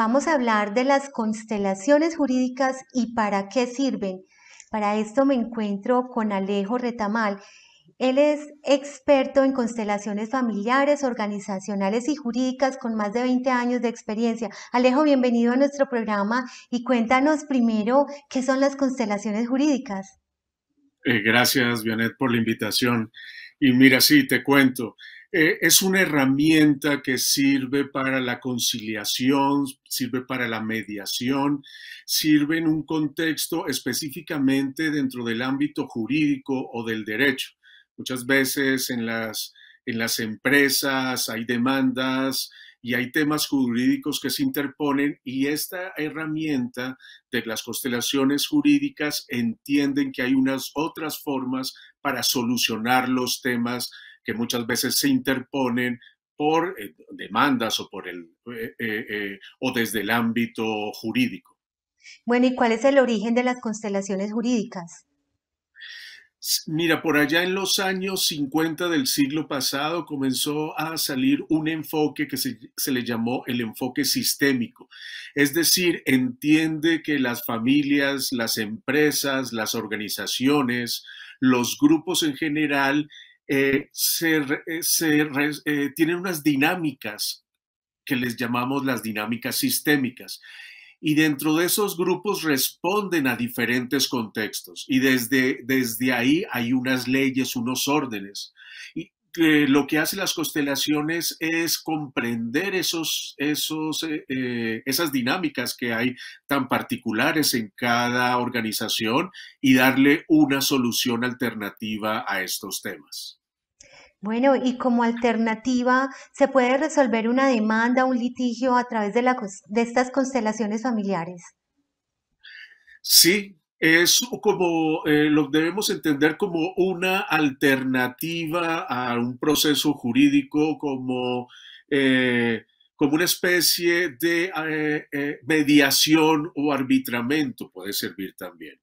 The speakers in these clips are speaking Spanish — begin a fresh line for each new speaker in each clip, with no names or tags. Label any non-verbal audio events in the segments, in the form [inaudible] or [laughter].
Vamos a hablar de las constelaciones jurídicas y para qué sirven. Para esto me encuentro con Alejo Retamal. Él es experto en constelaciones familiares, organizacionales y jurídicas con más de 20 años de experiencia. Alejo, bienvenido a nuestro programa y cuéntanos primero qué son las constelaciones jurídicas.
Eh, gracias, Vianet, por la invitación. Y mira, sí, te cuento. Eh, es una herramienta que sirve para la conciliación, sirve para la mediación, sirve en un contexto específicamente dentro del ámbito jurídico o del derecho. Muchas veces en las, en las empresas hay demandas y hay temas jurídicos que se interponen y esta herramienta de las constelaciones jurídicas entienden que hay unas otras formas para solucionar los temas que muchas veces se interponen por eh, demandas o, por el, eh, eh, o desde el ámbito jurídico.
Bueno, ¿y cuál es el origen de las constelaciones jurídicas?
Mira, por allá en los años 50 del siglo pasado comenzó a salir un enfoque que se, se, le llamó el enfoque sistémico. Es decir, entiende que las familias, las empresas, las organizaciones, los grupos en general eh, eh, eh, tienen unas dinámicas que les llamamos las dinámicas sistémicas. Y dentro de esos grupos responden a diferentes contextos. Y desde, desde ahí hay unas leyes, unos órdenes. Y lo que hacen las constelaciones es comprender esos, esos, eh, eh, esas dinámicas que hay tan particulares en cada organización y darle una solución alternativa a estos temas.
Bueno, y como alternativa, ¿se puede resolver una demanda, un litigio a través de, la, de estas constelaciones familiares?
Sí, es como eh, lo debemos entender como una alternativa a un proceso jurídico, como, eh, como una especie de eh, mediación o arbitramento puede servir también.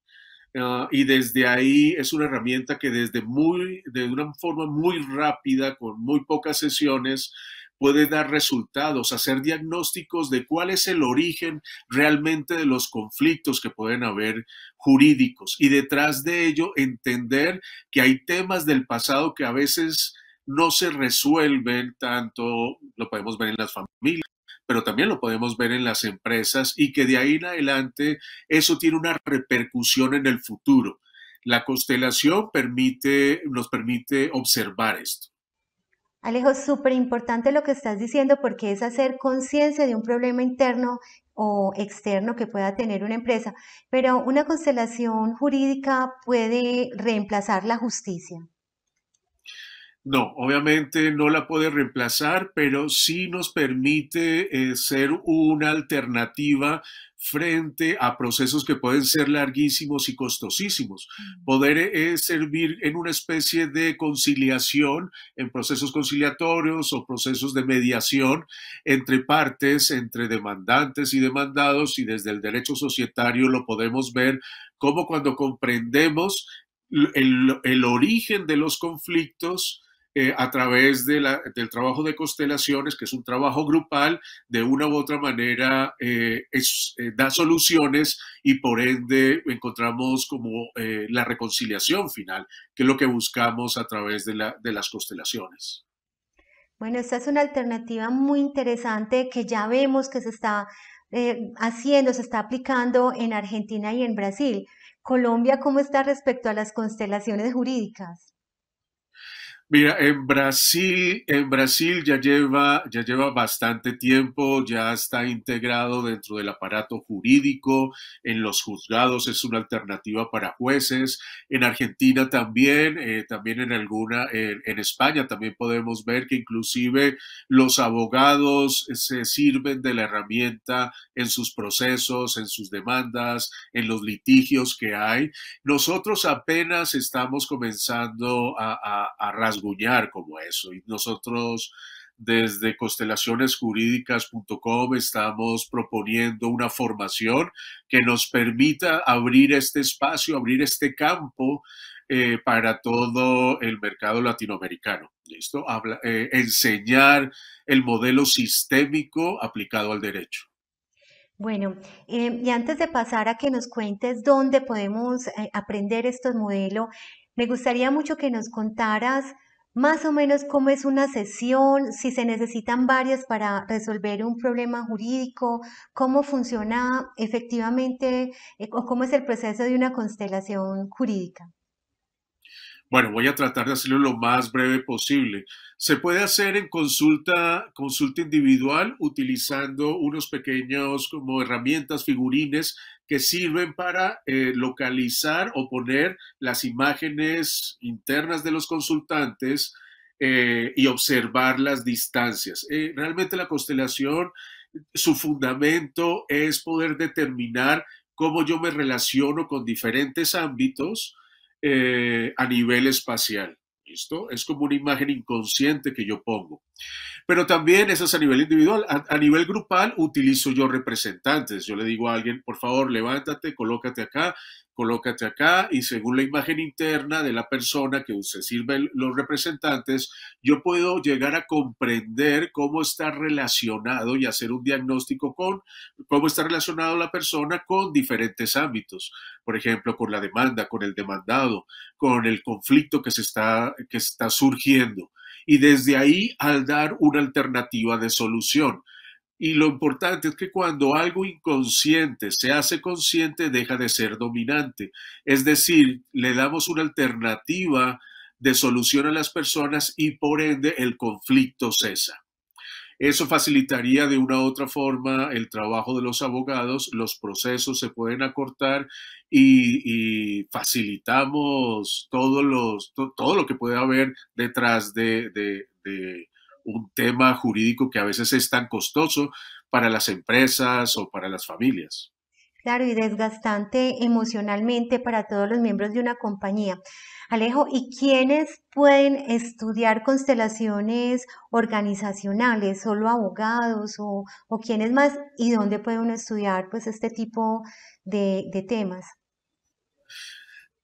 Ah, y desde ahí es una herramienta que desde muy, de una forma muy rápida, con muy pocas sesiones, puede dar resultados, hacer diagnósticos de cuál es el origen realmente de los conflictos que pueden haber jurídicos y detrás de ello entender que hay temas del pasado que a veces no se resuelven tanto, lo podemos ver en las familias, pero también lo podemos ver en las empresas y que de ahí en adelante eso tiene una repercusión en el futuro. La constelación nos permite observar esto.
Alejo, súper importante lo que estás diciendo porque es hacer conciencia de un problema interno o externo que pueda tener una empresa, pero una constelación jurídica puede reemplazar la justicia.
No, obviamente no la puede reemplazar, pero sí nos permite eh, ser una alternativa frente a procesos que pueden ser larguísimos y costosísimos. Poder eh, servir en una especie de conciliación, en procesos conciliatorios o procesos de mediación entre partes, entre demandantes y demandados, y desde el derecho societario lo podemos ver como cuando comprendemos el origen de los conflictos, eh, a través del trabajo de constelaciones, que es un trabajo grupal, de una u otra manera eh, eh, da soluciones y por ende encontramos como la reconciliación final, que es lo que buscamos a través de, las constelaciones.
Bueno, esta es una alternativa muy interesante que ya vemos que se está haciendo, se está aplicando en Argentina y en Brasil. Colombia, ¿cómo está respecto a las constelaciones jurídicas?
Mira, en Brasil, en Brasil ya lleva, ya lleva bastante tiempo, ya está integrado dentro del aparato jurídico, en los juzgados es una alternativa para jueces, en Argentina también, eh, también en alguna, en, España también podemos ver que inclusive los abogados se sirven de la herramienta en sus procesos, en sus demandas, en los litigios que hay. Nosotros apenas estamos comenzando a, a, rasguñar como eso. Y nosotros desde constelacionesjurídicas.com estamos proponiendo una formación que nos permita abrir este espacio, abrir este campo eh, para todo el mercado latinoamericano. ¿Listo? Habla, eh, enseñar el modelo sistémico aplicado al derecho.
Bueno, eh, y antes de pasar a que nos cuentes dónde podemos aprender estos modelos, me gustaría mucho que nos contaras más o menos cómo es una sesión, si se necesitan varias para resolver un problema jurídico, cómo funciona efectivamente eh, o cómo es el proceso de una constelación jurídica.
Bueno, voy a tratar de hacerlo lo más breve posible. Se puede hacer en consulta, consulta individual utilizando unos pequeños como herramientas, figurines que sirven para eh, localizar o poner las imágenes internas de los consultantes eh, y observar las distancias. Eh, realmente la constelación, su fundamento es poder determinar cómo yo me relaciono con diferentes ámbitos a nivel espacial. ¿Listo? Es como una imagen inconsciente que yo pongo. Pero también eso es a nivel individual. A, nivel grupal utilizo yo representantes. Yo le digo a alguien, por favor, levántate, colócate acá, colócate acá y según la imagen interna de la persona que se sirve los representantes, yo puedo llegar a comprender cómo está relacionado y hacer un diagnóstico con cómo está relacionado la persona con diferentes ámbitos. Por ejemplo, con la demanda, con el demandado, con el conflicto que se está, que está surgiendo y desde ahí al dar una alternativa de solución. Y lo importante es que cuando algo inconsciente se hace consciente, deja de ser dominante. Es decir, le damos una alternativa de solución a las personas y por ende el conflicto cesa. Eso facilitaría de una u otra forma el trabajo de los abogados, los procesos se pueden acortar y, facilitamos todo lo que puede haber detrás de un tema jurídico que a veces es tan costoso para las empresas o para las familias
claro, y desgastante emocionalmente para todos los miembros de una compañía. Alejo, ¿y quiénes pueden estudiar constelaciones organizacionales? ¿Solo abogados o, o quiénes más? ¿Y dónde puede uno estudiar pues este tipo de, de temas?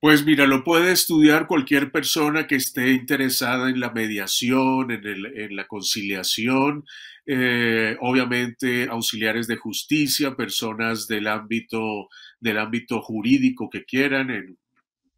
Pues mira, lo puede estudiar cualquier persona que esté interesada en la mediación, en, la conciliación, eh, obviamente auxiliares de justicia, personas del ámbito, del ámbito jurídico que quieran,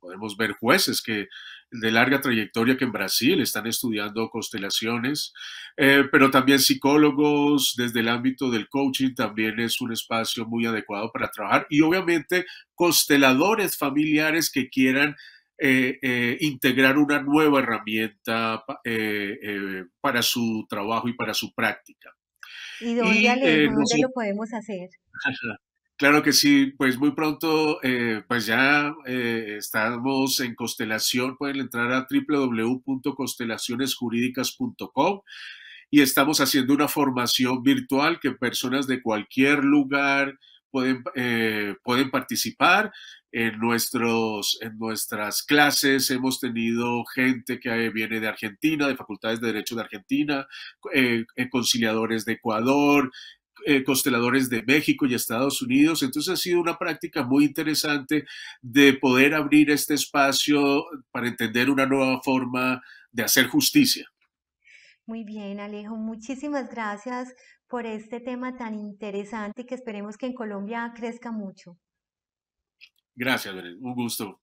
podemos ver jueces que de larga trayectoria que en Brasil están estudiando constelaciones, eh, pero también psicólogos desde el ámbito del coaching también es un espacio muy adecuado para trabajar y obviamente consteladores familiares que quieran eh, eh, integrar una nueva herramienta para su trabajo y para su práctica.
¿Y dónde, lo podemos hacer?
[laughs] Claro que sí, pues muy pronto, eh, pues ya eh, estamos en Constelación, pueden entrar a www.constelacionesjurídicas.com y estamos haciendo una formación virtual que personas de cualquier lugar pueden, eh, pueden participar. En, nuestros, en nuestras clases hemos tenido gente que viene de Argentina, de facultades de Derecho de Argentina, conciliadores de Ecuador, eh, consteladores de México y Estados Unidos. Entonces ha sido una práctica muy interesante de poder abrir este espacio para entender una nueva forma de hacer justicia.
Muy bien, Alejo, muchísimas gracias por este tema tan interesante que esperemos que en Colombia crezca mucho.
Gracias, Un gusto.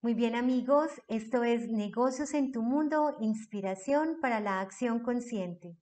Muy bien amigos, esto es Negocios en tu Mundo, Inspiración para la Acción Consciente.